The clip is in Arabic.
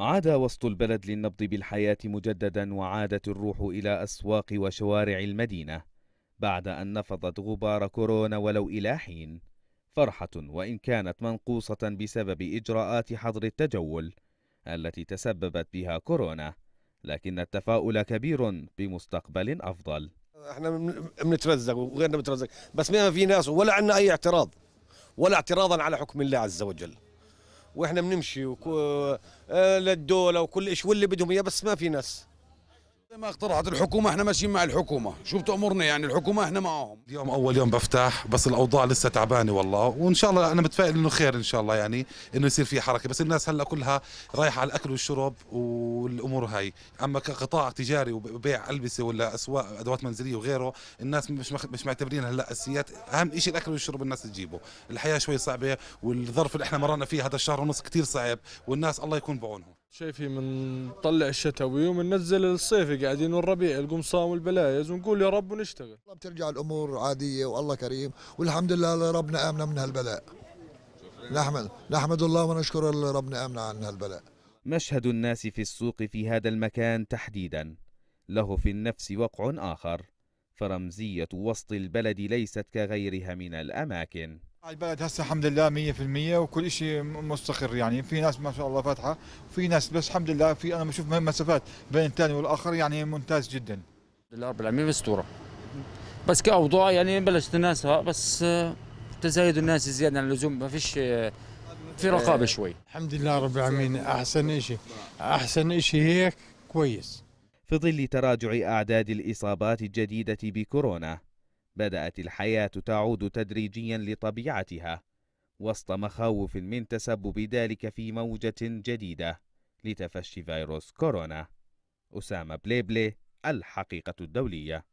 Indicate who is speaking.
Speaker 1: عاد وسط البلد للنبض بالحياة مجددا وعادت الروح إلى أسواق وشوارع المدينة بعد أن نفضت غبار كورونا ولو إلى حين فرحة وإن كانت منقوصة بسبب إجراءات حظر التجول التي تسببت بها كورونا لكن التفاؤل كبير بمستقبل أفضل احنا بنترزق وغيرنا بنترزق بس ما في ناس ولا عندنا أي اعتراض ولا اعتراضا على حكم الله عز وجل واحنا بنمشي
Speaker 2: آه، للدوله وكل شيء واللي بدهم اياه بس ما في ناس زي ما اقترحت الحكومة احنا ماشيين مع الحكومة شو بتأمرنا يعني الحكومة احنا معاهم اليوم أول يوم بفتح بس الأوضاع لسه تعبانة والله وإن شاء الله أنا متفائل إنه خير إن شاء الله يعني إنه يصير في حركة بس الناس هلا كلها رايحة على الأكل والشرب والأمور هاي أما كقطاع تجاري وبيع ألبسة ولا أسواق أدوات منزلية وغيره الناس مش مش معتبرين هلا أساسيات أهم شيء الأكل والشرب الناس تجيبه الحياة شوي صعبة والظرف اللي احنا مررنا فيه هذا الشهر ونص كثير صعب
Speaker 3: والناس الله يكون بعونهم شايفي طلع الشتوي نزل الصيفي قاعدين والربيع القمصان والبلايز ونقول يا رب ونشتغل بترجع الامور عاديه والله كريم والحمد لله ربنا امنا من هالبلاء نحمد نحمد الله ونشكر ربنا امنا عن هالبلاء
Speaker 1: مشهد الناس في السوق في هذا المكان تحديدا له في النفس وقع اخر فرمزيه وسط البلد ليست كغيرها من الاماكن
Speaker 2: البلد هسه الحمد لله 100% وكل شيء مستقر يعني في ناس ما شاء الله فاتحه وفي ناس بس الحمد لله في انا بشوف مسافات بين الثاني والاخر يعني ممتاز
Speaker 3: جدا الحمد لله رب العالمين مستوره بس كاوضاع يعني بلشت الناس آه، بس آه، تزايد الناس زياده عن اللزوم ما فيش آه، في رقابه شوي الحمد لله
Speaker 1: رب العالمين احسن شيء احسن شيء هيك كويس في ظل تراجع اعداد الاصابات الجديده بكورونا بدأت الحياة تعود تدريجيا لطبيعتها وسط مخاوف من تسبب ذلك في موجة جديدة لتفشي فيروس كورونا أسامة بليبلي الحقيقة الدولية